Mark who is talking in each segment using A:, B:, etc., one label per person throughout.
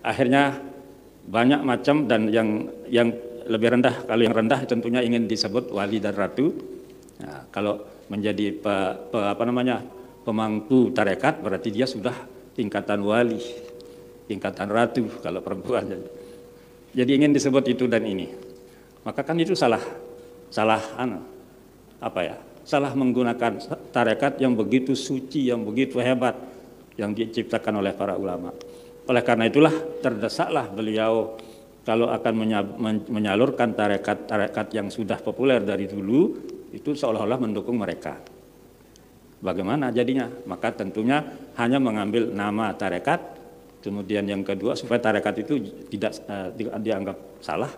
A: akhirnya banyak macam dan yang yang lebih rendah kalau yang rendah tentunya ingin disebut wali dan ratu nah, kalau menjadi pe, pe, apa namanya pemangku tarekat berarti dia sudah tingkatan wali tingkatan ratu kalau perempuan jadi ingin disebut itu dan ini maka kan itu salah salah anu, apa ya salah menggunakan tarekat yang begitu suci yang begitu hebat yang diciptakan oleh para ulama oleh karena itulah terdesaklah beliau kalau akan menyalurkan tarekat-tarekat yang sudah populer dari dulu itu seolah-olah mendukung mereka. Bagaimana jadinya? Maka tentunya hanya mengambil nama tarekat, kemudian yang kedua supaya tarekat itu tidak uh, dianggap salah.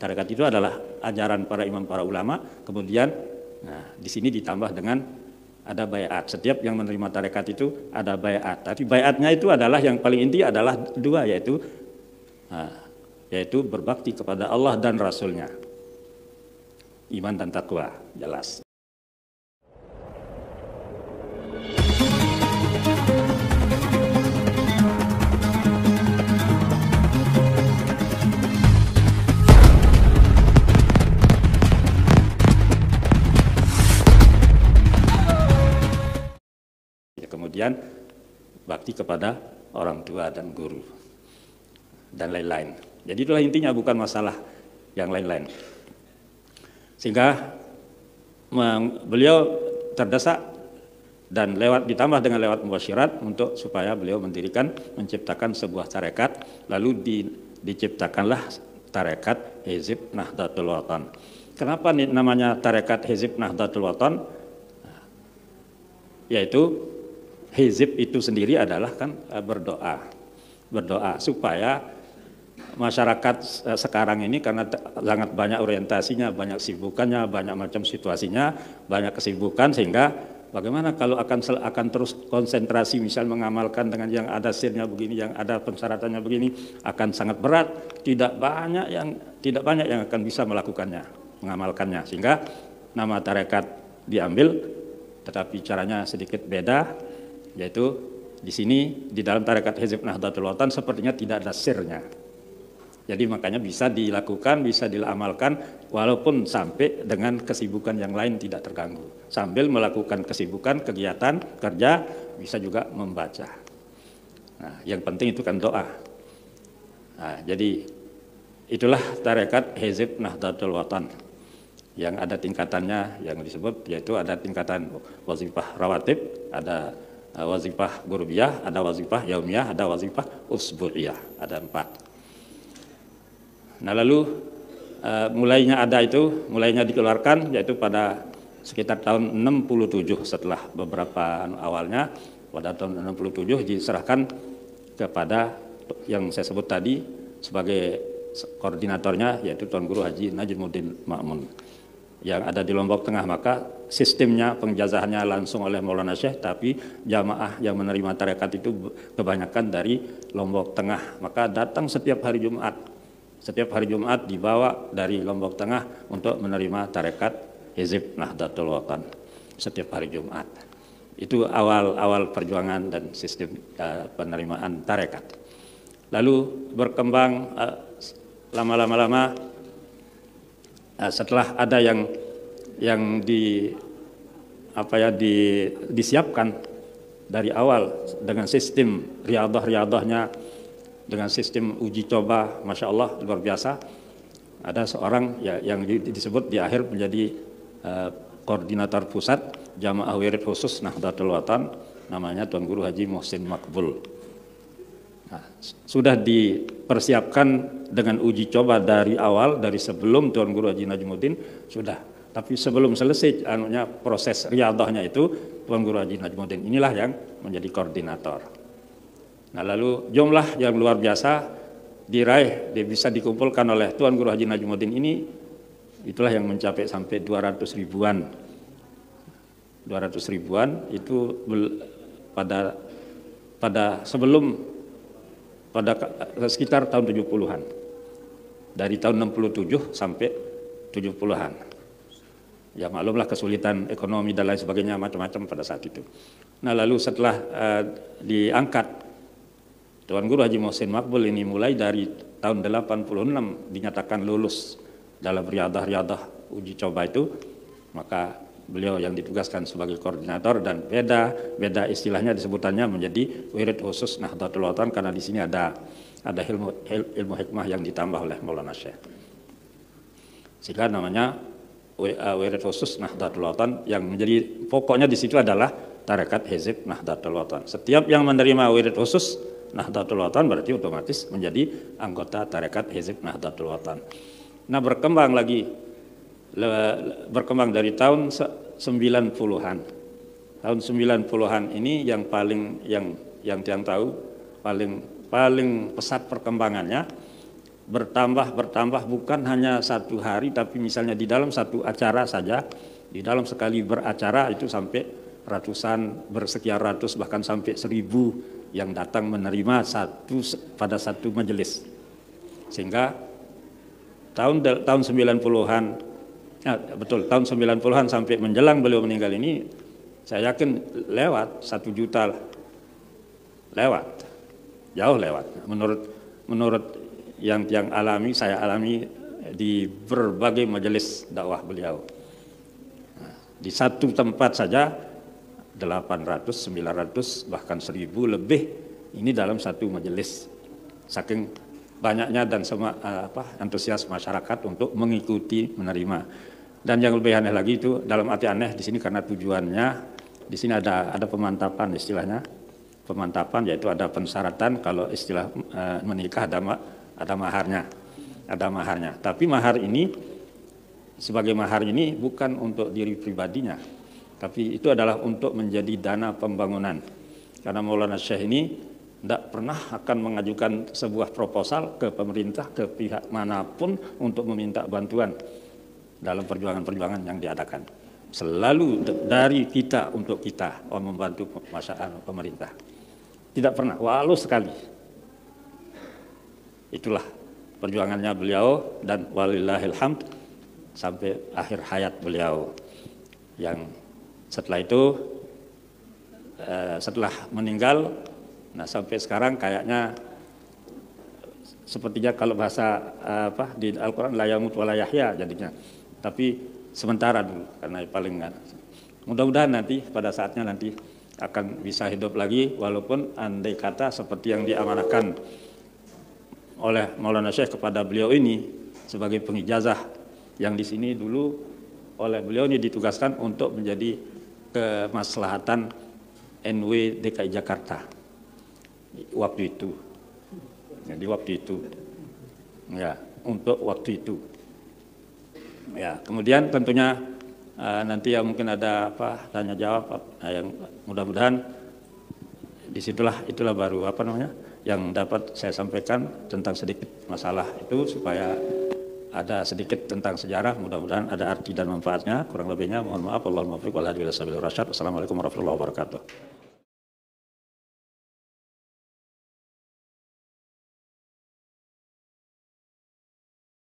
A: Tarekat itu adalah ajaran para imam para ulama, kemudian nah di sini ditambah dengan ada bayat. Setiap yang menerima tarekat itu ada bayat. Tapi bayatnya itu adalah yang paling inti adalah dua yaitu yaitu berbakti kepada Allah dan Rasulnya. Iman dan takwa, jelas. bakti kepada orang tua dan guru dan lain-lain. Jadi itulah intinya bukan masalah yang lain-lain. Sehingga beliau terdesak dan lewat ditambah dengan lewat mubasyirat untuk supaya beliau mendirikan menciptakan sebuah tarekat lalu di, diciptakanlah tarekat Hizib Nahdlatul Wathon. Kenapa namanya tarekat Hizib Nahdlatul Wathon? Yaitu hizib itu sendiri adalah kan e, berdoa. Berdoa supaya masyarakat e, sekarang ini karena sangat banyak orientasinya, banyak sibukannya, banyak macam situasinya, banyak kesibukan sehingga bagaimana kalau akan akan terus konsentrasi misal mengamalkan dengan yang ada sirnya begini, yang ada persyaratannya begini akan sangat berat, tidak banyak yang tidak banyak yang akan bisa melakukannya, mengamalkannya. Sehingga nama tarekat diambil tetapi caranya sedikit beda yaitu di sini di dalam tarekat Hizib Nahdlatul Wathan sepertinya tidak ada sirnya. Jadi makanya bisa dilakukan, bisa diamalkan walaupun sampai dengan kesibukan yang lain tidak terganggu. Sambil melakukan kesibukan, kegiatan, kerja, bisa juga membaca. Nah, yang penting itu kan doa. Nah, jadi itulah tarekat Hizib Nahdlatul Wathan yang ada tingkatannya yang disebut yaitu ada tingkatan wazifah rawatib, ada Eh, wazifah gurubiyah, ada wazifah yaumiyah, ada wazifah usbu'iyah, ada empat. Nah lalu eh, mulainya ada itu, mulainya dikeluarkan yaitu pada sekitar tahun 67 setelah beberapa anu, awalnya pada tahun 67 diserahkan kepada yang saya sebut tadi sebagai koordinatornya yaitu Tuan Guru Haji Najimuddin Ma'mun yang ada di Lombok Tengah maka sistemnya pengjazahannya langsung oleh Maulana Syekh tapi jamaah yang menerima tarekat itu kebanyakan dari Lombok Tengah maka datang setiap hari Jumat setiap hari Jumat dibawa dari Lombok Tengah untuk menerima tarekat Hizib Nahdlatul Wakan setiap hari Jumat itu awal awal perjuangan dan sistem uh, penerimaan tarekat lalu berkembang uh, eh, -lama -lama, Nah, setelah ada yang yang di apa ya di, disiapkan dari awal dengan sistem riadah-riadahnya dengan sistem uji coba masya Allah luar biasa ada seorang ya, yang disebut di akhir menjadi uh, koordinator pusat jamaah wirid khusus Nahdlatul Watan namanya Tuan Guru Haji Muhsin Makbul Nah, sudah dipersiapkan dengan uji coba dari awal, dari sebelum Tuan Guru Haji Najmuddin, sudah. Tapi sebelum selesai anunya proses riadahnya itu, Tuan Guru Haji Najmuddin inilah yang menjadi koordinator. Nah lalu jumlah yang luar biasa diraih, dia bisa dikumpulkan oleh Tuan Guru Haji Najmuddin ini, itulah yang mencapai sampai 200 ribuan. 200 ribuan itu pada pada sebelum pada sekitar tahun 70-an. Dari tahun 67 sampai 70-an. Ya maklumlah kesulitan ekonomi dan lain sebagainya macam-macam pada saat itu. Nah lalu setelah uh, diangkat Tuan Guru Haji Mohsin Makbul ini mulai dari tahun 86 dinyatakan lulus dalam riadah-riadah uji coba itu, maka beliau yang ditugaskan sebagai koordinator dan beda beda istilahnya disebutannya menjadi wirid khusus Nahdlatul Watan karena di sini ada ada ilmu ilmu hikmah yang ditambah oleh Maulana Syekh. Sehingga namanya eh, wirid khusus Nahdlatul Watan yang menjadi pokoknya di situ adalah tarekat Hizib Nahdlatul Watan. Setiap yang menerima wirid khusus Nahdlatul Watan berarti otomatis menjadi anggota tarekat Hizib Nahdlatul Watan. Nah, berkembang lagi berkembang dari tahun 90-an. Tahun 90-an ini yang paling yang yang tiang tahu paling paling pesat perkembangannya bertambah bertambah bukan hanya satu hari tapi misalnya di dalam satu acara saja di dalam sekali beracara itu sampai ratusan bersekian ratus bahkan sampai seribu yang datang menerima satu pada satu majelis sehingga tahun tahun 90-an Nah, betul, tahun 90-an sampai menjelang beliau meninggal ini, saya yakin lewat satu juta Lewat, jauh lewat. Menurut menurut yang yang alami saya alami di berbagai majelis dakwah beliau. Ah, di satu tempat saja 800, 900 bahkan 1000 lebih ini dalam satu majelis saking banyaknya dan semua eh, apa, antusias masyarakat untuk mengikuti menerima. Dan yang lebih aneh lagi itu dalam arti aneh di sini karena tujuannya di sini ada ada pemantapan istilahnya pemantapan yaitu ada pensyaratan kalau istilah eh, menikah ada ma, ada maharnya ada maharnya tapi mahar ini sebagai mahar ini bukan untuk diri pribadinya tapi itu adalah untuk menjadi dana pembangunan karena Maulana Syekh ini tidak pernah akan mengajukan sebuah proposal ke pemerintah, ke pihak manapun untuk meminta bantuan dalam perjuangan-perjuangan yang diadakan. Selalu dari kita untuk kita oh, membantu masyarakat pemerintah. Tidak pernah, walau sekali. Itulah perjuangannya beliau dan walillahilhamd sampai akhir hayat beliau yang setelah itu eh, setelah meninggal Nah sampai sekarang kayaknya sepertinya kalau bahasa eh, apa di Al-Quran layamut walayahya jadinya. Tapi sementara dulu karena paling enggak. Mudah-mudahan nanti pada saatnya nanti akan bisa hidup lagi walaupun andai kata seperti yang diamanahkan oleh Maulana Syekh kepada beliau ini sebagai pengijazah yang di sini dulu oleh beliau ini ditugaskan untuk menjadi kemaslahatan NW DKI Jakarta waktu itu. Jadi waktu itu. Ya, untuk waktu itu. Ya, kemudian tentunya uh, nanti ya mungkin ada apa tanya jawab uh, yang mudah-mudahan disitulah itulah baru apa namanya yang dapat saya sampaikan tentang sedikit masalah itu supaya ada sedikit tentang sejarah mudah-mudahan ada arti dan manfaatnya kurang lebihnya mohon maaf Allahumma fiqh rasyad Assalamualaikum warahmatullahi wabarakatuh